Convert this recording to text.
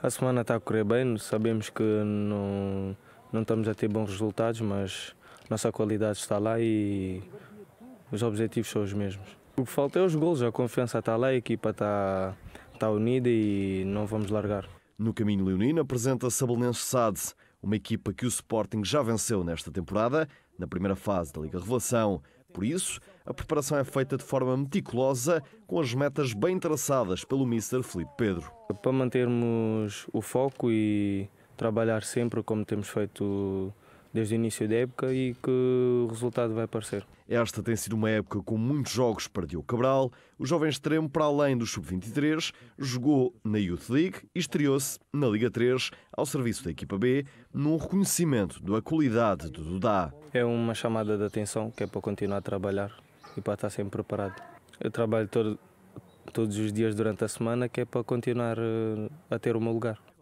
A semana está a correr bem, sabemos que não, não estamos a ter bons resultados, mas nossa qualidade está lá e os objetivos são os mesmos. O que falta é os gols, a confiança está lá, a equipa está, está unida e não vamos largar. No caminho leonino apresenta-se a Belenenses Sades, uma equipa que o Sporting já venceu nesta temporada, na primeira fase da Liga Revelação. Por isso, a preparação é feita de forma meticulosa, com as metas bem traçadas pelo Mr. Felipe Pedro. Para mantermos o foco e trabalhar sempre como temos feito desde o início da época e que o resultado vai aparecer. Esta tem sido uma época com muitos jogos para Diogo Cabral. O jovem extremo, para além do Sub-23, jogou na Youth League e estreou-se na Liga 3 ao serviço da equipa B, num reconhecimento da qualidade do Dudá. É uma chamada de atenção que é para continuar a trabalhar e para estar sempre preparado. Eu trabalho todo, todos os dias durante a semana que é para continuar eh, a ter o meu lugar.